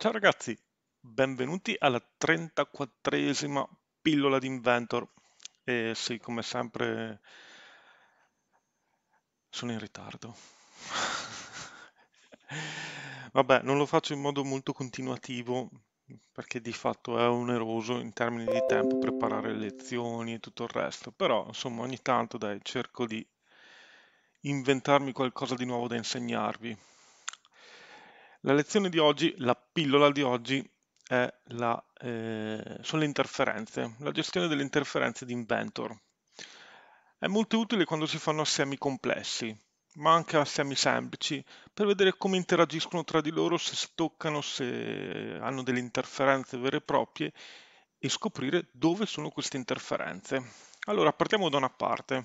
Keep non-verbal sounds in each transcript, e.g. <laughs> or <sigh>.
Ciao ragazzi, benvenuti alla 34esima pillola di Inventor. E sì, come sempre sono in ritardo. <laughs> Vabbè, non lo faccio in modo molto continuativo perché di fatto è oneroso in termini di tempo preparare le lezioni e tutto il resto, però insomma ogni tanto dai, cerco di inventarmi qualcosa di nuovo da insegnarvi. La lezione di oggi, la pillola di oggi, la, eh, sono le interferenze, la gestione delle interferenze di Inventor. È molto utile quando si fanno assemi complessi, ma anche assemi semplici, per vedere come interagiscono tra di loro, se si toccano, se hanno delle interferenze vere e proprie, e scoprire dove sono queste interferenze. Allora, partiamo da una parte.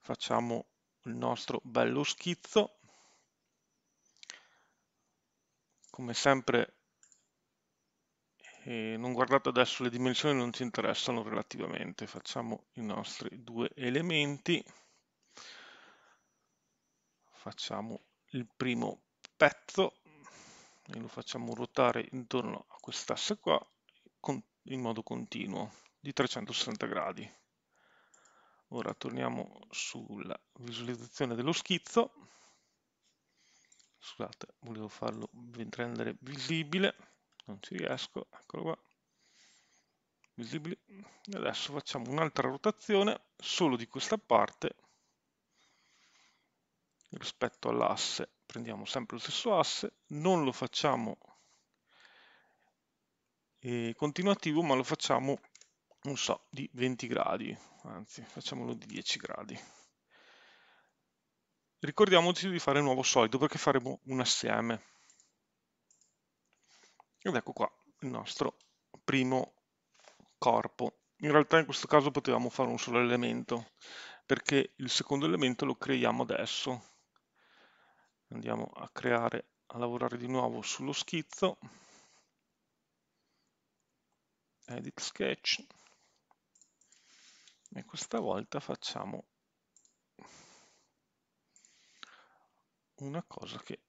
Facciamo il nostro bello schizzo come sempre eh, non guardate adesso le dimensioni non ci interessano relativamente facciamo i nostri due elementi facciamo il primo pezzo e lo facciamo ruotare intorno a quest'asse qua in modo continuo di 360 gradi ora torniamo sulla visualizzazione dello schizzo scusate, volevo farlo rendere visibile, non ci riesco, eccolo qua, visibile. adesso facciamo un'altra rotazione solo di questa parte rispetto all'asse, prendiamo sempre lo stesso asse, non lo facciamo eh, continuativo ma lo facciamo, non so, di 20 gradi, anzi facciamolo di 10 gradi ricordiamoci di fare un nuovo solido perché faremo un assieme. Ed ecco qua il nostro primo corpo. In realtà in questo caso potevamo fare un solo elemento, perché il secondo elemento lo creiamo adesso. Andiamo a creare, a lavorare di nuovo sullo schizzo. Edit Sketch. E questa volta facciamo una cosa che,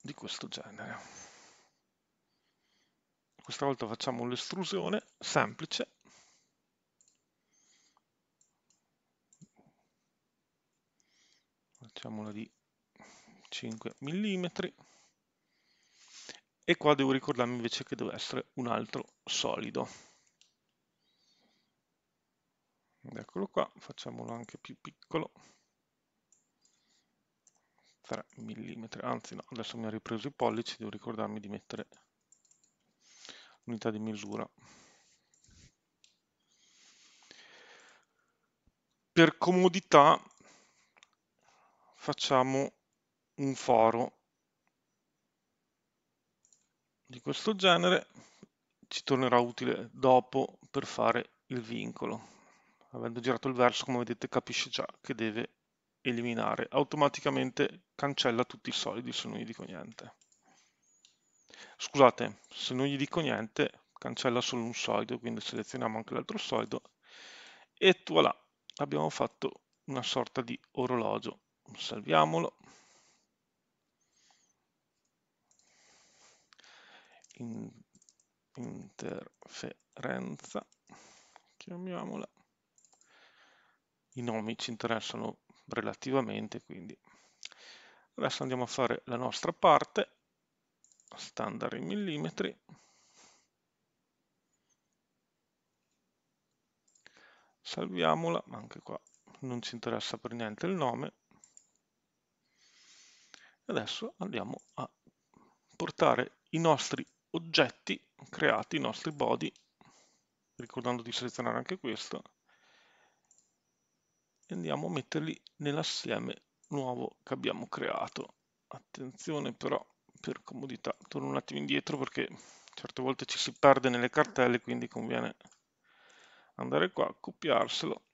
di questo genere. Questa volta facciamo l'estrusione semplice. Facciamola di 5 mm. E qua devo ricordarmi invece che deve essere un altro solido. eccolo qua, facciamolo anche più piccolo. 3 mm, anzi no, adesso mi ha ripreso i pollici, devo ricordarmi di mettere l'unità di misura. Per comodità facciamo un foro di questo genere, ci tornerà utile dopo per fare il vincolo. Avendo girato il verso, come vedete, capisce già che deve eliminare, automaticamente cancella tutti i solidi se non gli dico niente. Scusate, se non gli dico niente, cancella solo un solido, quindi selezioniamo anche l'altro solido e voilà, abbiamo fatto una sorta di orologio. Salviamolo. In, interferenza, chiamiamola. I nomi ci interessano relativamente, quindi adesso andiamo a fare la nostra parte, standard in millimetri, salviamola, ma anche qua non ci interessa per niente il nome, adesso andiamo a portare i nostri oggetti creati, i nostri body, ricordando di selezionare anche questo, e andiamo a metterli nell'assieme nuovo che abbiamo creato. Attenzione però, per comodità, torno un attimo indietro perché certe volte ci si perde nelle cartelle, quindi conviene andare qua, copiarselo,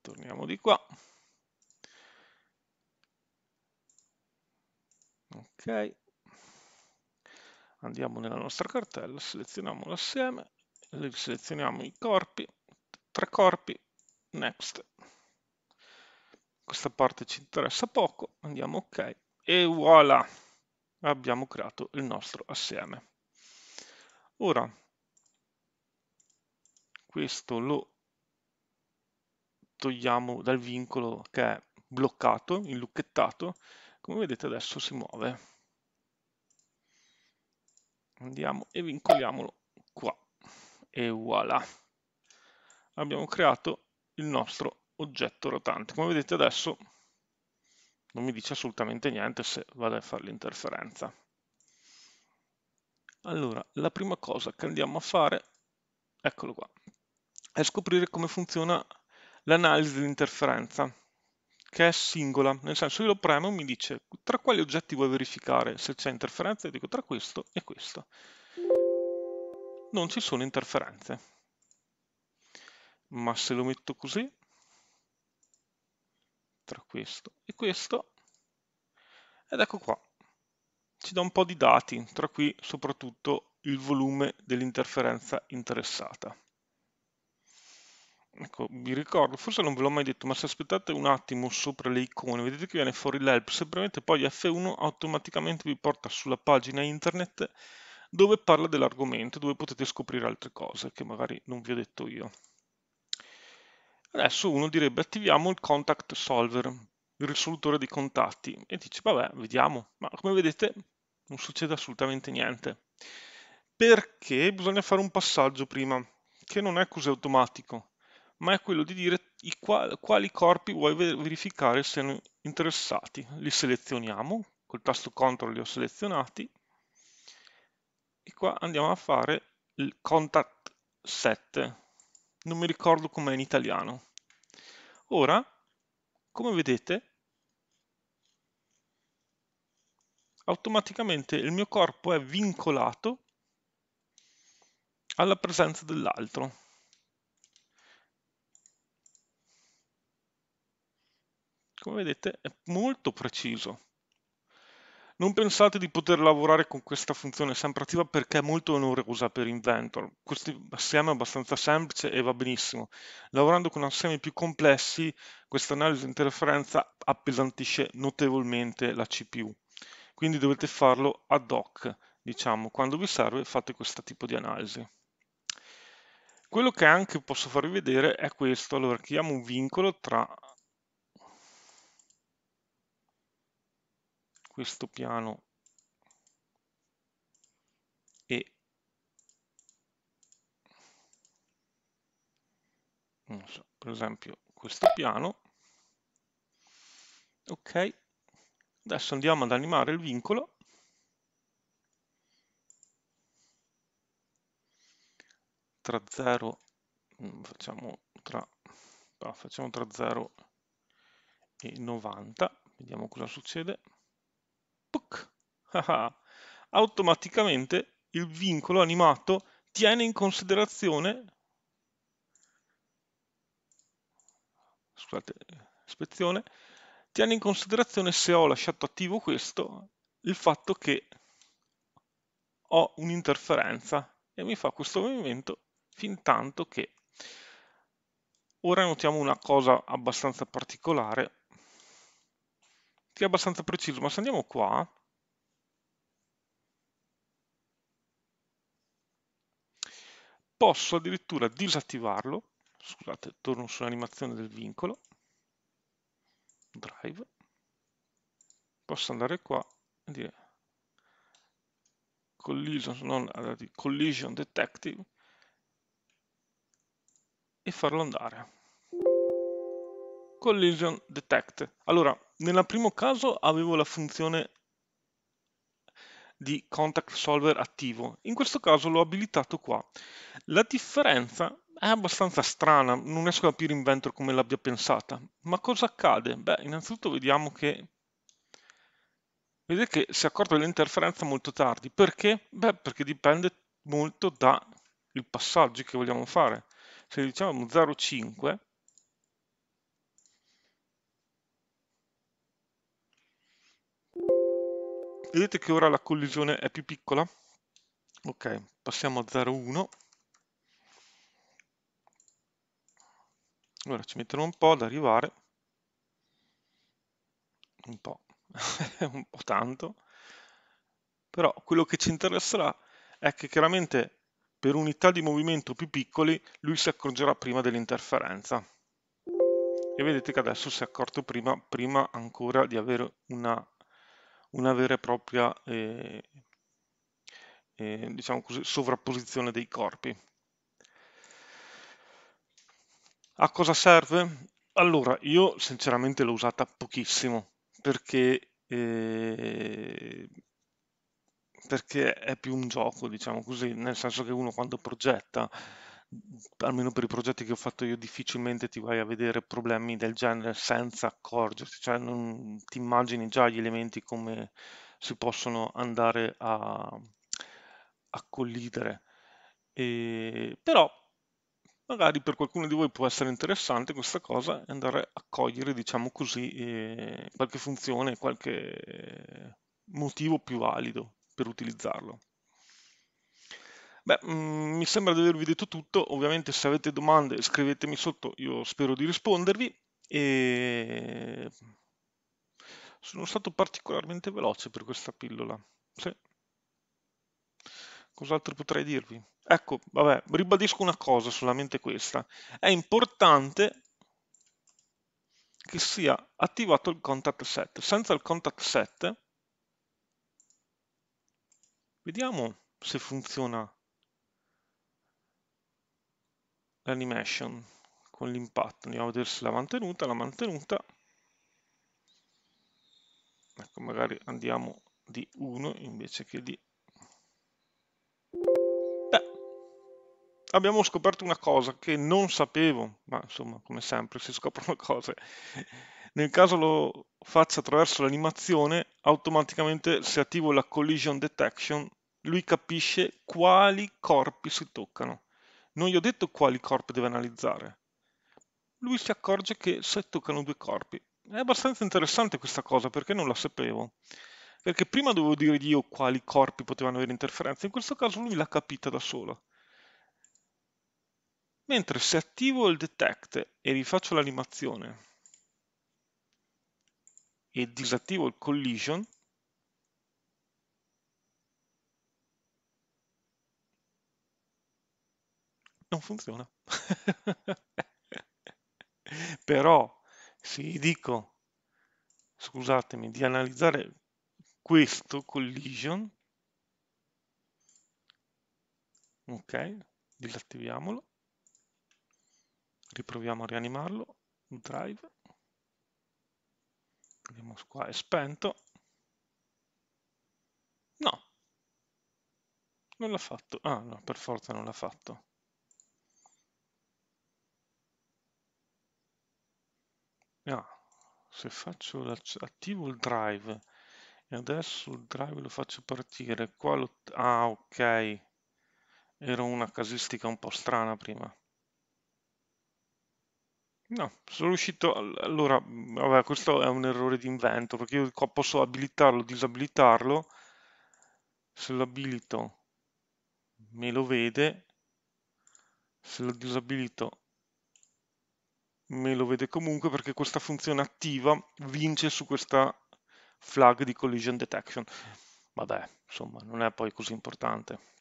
torniamo di qua. Ok, andiamo nella nostra cartella, selezioniamo l'assieme, selezioniamo i corpi, tre corpi, next questa parte ci interessa poco, andiamo ok e voilà, abbiamo creato il nostro assieme. Ora, questo lo togliamo dal vincolo che è bloccato, inlucchettato, come vedete adesso si muove. Andiamo e vincoliamolo qua e voilà. Abbiamo creato il nostro assieme oggetto rotante. Come vedete adesso non mi dice assolutamente niente se vado a fare l'interferenza. Allora, la prima cosa che andiamo a fare, eccolo qua, è scoprire come funziona l'analisi dell'interferenza, che è singola, nel senso io lo premo e mi dice tra quali oggetti vuoi verificare se c'è interferenza, io dico tra questo e questo. Non ci sono interferenze. Ma se lo metto così, tra questo e questo ed ecco qua ci dà un po' di dati, tra cui soprattutto il volume dell'interferenza interessata. Ecco, vi ricordo, forse non ve l'ho mai detto, ma se aspettate un attimo sopra le icone, vedete che viene fuori l'help, se premete poi F1 automaticamente vi porta sulla pagina internet dove parla dell'argomento, dove potete scoprire altre cose che magari non vi ho detto io. Adesso uno direbbe attiviamo il contact solver, il risolutore dei contatti, e dice vabbè, vediamo, ma come vedete non succede assolutamente niente, perché bisogna fare un passaggio prima, che non è così automatico, ma è quello di dire quali, quali corpi vuoi verificare siano interessati. Li selezioniamo, col tasto CTRL li ho selezionati, e qua andiamo a fare il contact set, non mi ricordo com'è in italiano. Ora, come vedete, automaticamente il mio corpo è vincolato alla presenza dell'altro. Come vedete è molto preciso. Non pensate di poter lavorare con questa funzione sempre attiva perché è molto onerosa per Inventor. Questo assieme è abbastanza semplice e va benissimo. Lavorando con assiemi più complessi, questa analisi di interferenza appesantisce notevolmente la CPU. Quindi dovete farlo ad hoc, diciamo, quando vi serve fate questo tipo di analisi. Quello che anche posso farvi vedere è questo, allora creiamo un vincolo tra questo piano e non so, per esempio questo piano ok adesso andiamo ad animare il vincolo tra 0 mm, facciamo tra, facciamo tra 0 e 90 vediamo cosa succede puc, haha, automaticamente il vincolo animato tiene in considerazione scusate, ispezione, tiene in considerazione se ho lasciato attivo questo, il fatto che ho un'interferenza e mi fa questo movimento fin tanto che ora notiamo una cosa abbastanza particolare sia abbastanza preciso, ma se andiamo qua, posso addirittura disattivarlo, scusate, torno sull'animazione del vincolo, drive, posso andare qua e dire collision, non, eh, collision detective e farlo andare collision detect allora nel primo caso avevo la funzione di contact solver attivo, in questo caso l'ho abilitato qua. La differenza è abbastanza strana, non riesco a capire Inventor come l'abbia pensata, ma cosa accade? Beh, innanzitutto vediamo che Vedete che si è accorto dell'interferenza molto tardi. Perché? Beh, perché dipende molto dai passaggi che vogliamo fare. Se diciamo 0,5, vedete che ora la collisione è più piccola? Ok, passiamo a 0,1. Ora ci mettono un po' ad arrivare. Un po', <laughs> un po' tanto. Però quello che ci interesserà è che chiaramente per unità di movimento più piccoli lui si accorgerà prima dell'interferenza. E vedete che adesso si è accorto prima, prima ancora di avere una una vera e propria eh, eh, diciamo così, sovrapposizione dei corpi. A cosa serve? Allora, io sinceramente l'ho usata pochissimo perché, eh, perché è più un gioco, diciamo così, nel senso che uno quando progetta almeno per i progetti che ho fatto io, difficilmente ti vai a vedere problemi del genere senza accorgerti, cioè non ti immagini già gli elementi come si possono andare a, a collidere. E, però magari per qualcuno di voi può essere interessante questa cosa e andare a cogliere, diciamo così, eh, qualche funzione, qualche motivo più valido per utilizzarlo. Beh, mh, mm, mi sembra di avervi detto tutto, ovviamente se avete domande scrivetemi sotto, io spero di rispondervi e sono stato particolarmente veloce per questa pillola. Sì. Cos'altro potrei dirvi? Ecco, vabbè, ribadisco una cosa, solamente questa. È importante che sia attivato il contact set. Senza il contact set, vediamo se funziona l'animation con l'impatto, andiamo a vedere se l'ha mantenuta, l'ha mantenuta, ecco magari andiamo di 1 invece che di... Beh, abbiamo scoperto una cosa che non sapevo, ma insomma come sempre si scoprono <laughs> cose, nel caso lo faccia attraverso l'animazione, automaticamente se attivo la collision detection, lui capisce quali corpi si toccano. Non gli ho detto quali corpi deve analizzare. Lui si accorge che se toccano due corpi. È abbastanza interessante questa cosa perché non la sapevo. Perché prima dovevo dire io quali corpi potevano avere interferenze, in questo caso lui l'ha capita da solo. Mentre se attivo il detect e rifaccio l'animazione e disattivo il collision, non funziona. <laughs> Però se gli dico, scusatemi, di analizzare questo collision, ok, disattiviamolo, riproviamo a rianimarlo, drive, vediamo qua, è spento, no, non l'ha fatto, ah no, per forza non l'ha fatto. se faccio attivo il drive e adesso il drive lo faccio partire qua lo, ah ok era una casistica un po' strana prima No, sono riuscito, allora, vabbè, questo è un errore di invento, perché io posso abilitarlo, disabilitarlo, se lo abilito me lo vede, se lo disabilito me lo vede comunque perché questa funzione attiva vince su questa flag di collision detection. Vabbè, insomma, non è poi così importante.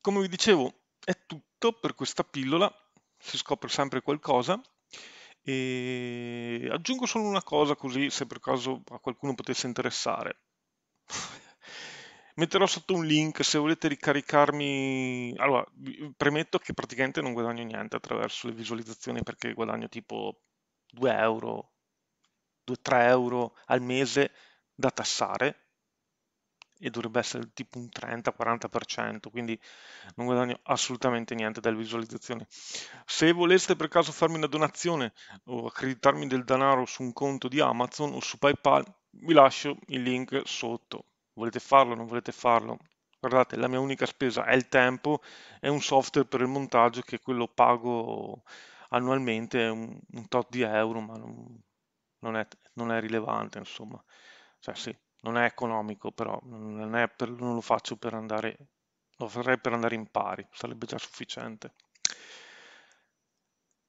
Come vi dicevo, è tutto per questa pillola, si scopre sempre qualcosa. E aggiungo solo una cosa così se per caso a qualcuno potesse interessare. Metterò sotto un link se volete ricaricarmi. Allora, premetto che praticamente non guadagno niente attraverso le visualizzazioni perché guadagno tipo 2 euro, 2-3 euro al mese da tassare e dovrebbe essere tipo un 30-40%, quindi non guadagno assolutamente niente dalle visualizzazioni. Se voleste per caso farmi una donazione o accreditarmi del denaro su un conto di Amazon o su PayPal, vi lascio il link sotto volete farlo, non volete farlo. Guardate, la mia unica spesa è il tempo e un software per il montaggio che quello pago annualmente un, un tot di euro, ma non, non, è, non è, rilevante, insomma. Cioè sì, non è economico, però non, per, non lo faccio per andare, lo farei per andare in pari, sarebbe già sufficiente.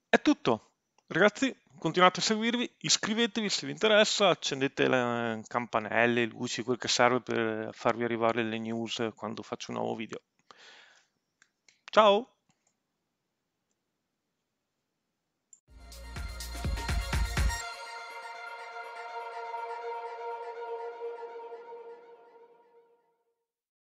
È tutto. Ragazzi, continuate a seguirvi, iscrivetevi se vi interessa, accendete le campanelle, le luci, quel che serve per farvi arrivare le news quando faccio un nuovo video. Ciao!